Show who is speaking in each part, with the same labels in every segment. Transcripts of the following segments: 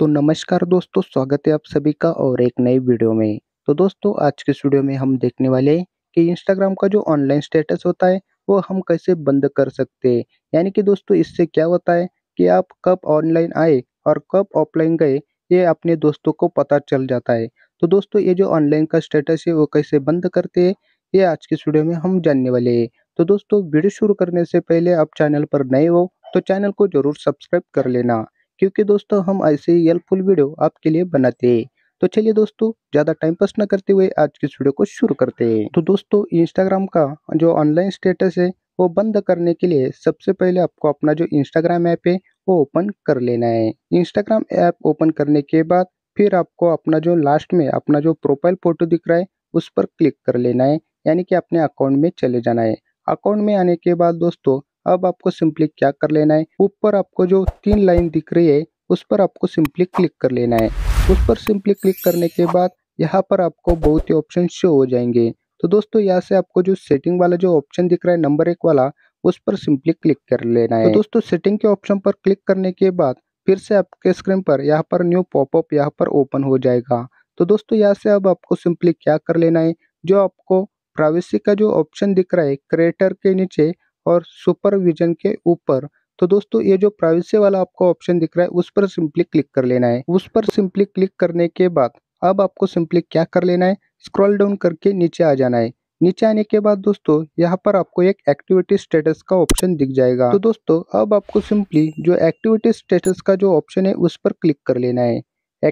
Speaker 1: तो नमस्कार दोस्तों स्वागत है आप सभी का और एक नई वीडियो में तो दोस्तों आज के वीडियो में हम देखने वाले हैं कि इंस्टाग्राम का जो ऑनलाइन स्टेटस होता है वो हम कैसे बंद कर सकते हैं यानी कि दोस्तों इससे क्या होता है कि आप कब ऑनलाइन आए और कब ऑफलाइन गए ये अपने दोस्तों को पता चल जाता है तो दोस्तों ये जो ऑनलाइन का स्टेटस है वो कैसे बंद करते है ये आज के वीडियो में हम जानने वाले है तो दोस्तों वीडियो शुरू करने से पहले आप चैनल पर नए हो तो चैनल को जरूर सब्सक्राइब कर लेना क्योंकि दोस्तों हम ऐसे ही हेल्पफुल वीडियो आपके लिए बनाते हैं तो चलिए दोस्तों ज़्यादा टाइम पास न करते हुए आज इस वीडियो को शुरू करते हैं तो दोस्तों इंस्टाग्राम का जो ऑनलाइन स्टेटस है वो बंद करने के लिए सबसे पहले आपको अपना जो इंस्टाग्राम ऐप है वो ओपन कर लेना है इंस्टाग्राम ऐप ओपन करने के बाद फिर आपको अपना जो लास्ट में अपना जो प्रोफाइल फ़ोटो दिख रहा है उस पर क्लिक कर लेना है यानी कि अपने अकाउंट में चले जाना है अकाउंट में आने के बाद दोस्तों अब आपको सिंपली क्या कर लेना है ऊपर आपको जो तीन लाइन दिख रही है उस पर आपको सिंपली क्लिक कर लेना है उस पर सिंपली क्लिक करने के बाद यहाँ पर आपको बहुत ही ऑप्शन शो हो जाएंगे तो दोस्तों यहाँ से आपको जो सेटिंग वाला जो ऑप्शन दिख रहा है नंबर एक वाला उस पर सिंपली क्लिक कर लेना है तो दोस्तों सेटिंग के ऑप्शन पर क्लिक करने के बाद फिर से आपके स्क्रीन पर यहाँ पर न्यू पॉपअप यहाँ पर ओपन हो जाएगा तो दोस्तों यहाँ से अब आपको सिंपली क्या कर लेना है जो आपको प्राइवेसी का जो ऑप्शन दिख रहा है क्रिएटर के नीचे और सुपरविजन के ऊपर तो दोस्तों ये जो प्राइवेसी वाला आपको ऑप्शन दिख रहा है उस पर सिंपली क्लिक कर लेना है उस पर सिंपली क्लिक करने के बाद अब आपको सिंपली क्या कर लेना है स्क्रॉल डाउन करके नीचे आ जाना है नीचे आने के बाद दोस्तों यहाँ पर आपको एक एक्टिविटी स्टेटस का ऑप्शन दिख जाएगा तो दोस्तों अब आपको सिंपली जो एक्टिविटी स्टेटस का जो ऑप्शन है उस पर क्लिक कर लेना है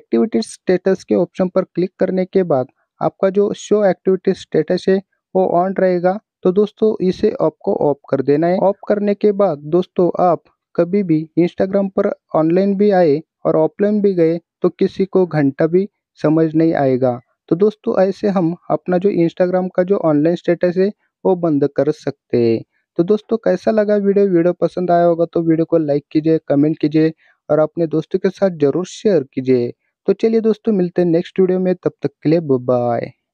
Speaker 1: एक्टिविटी स्टेटस के ऑप्शन पर क्लिक करने के बाद आपका जो शो एक्टिविटी स्टेटस है वो ऑन रहेगा तो दोस्तों इसे आपको ऑफ कर देना है ऑफ करने के बाद दोस्तों आप कभी भी इंस्टाग्राम पर ऑनलाइन भी आए और ऑफलाइन भी गए तो किसी को घंटा भी समझ नहीं आएगा तो दोस्तों ऐसे हम अपना जो इंस्टाग्राम का जो ऑनलाइन स्टेटस है वो बंद कर सकते हैं तो दोस्तों कैसा लगा वीडियो वीडियो पसंद आया होगा तो वीडियो को लाइक कीजिए कमेंट कीजिए और अपने दोस्तों के साथ जरूर शेयर कीजिए तो चलिए दोस्तों मिलते हैं नेक्स्ट वीडियो में तब तक के लिए बाय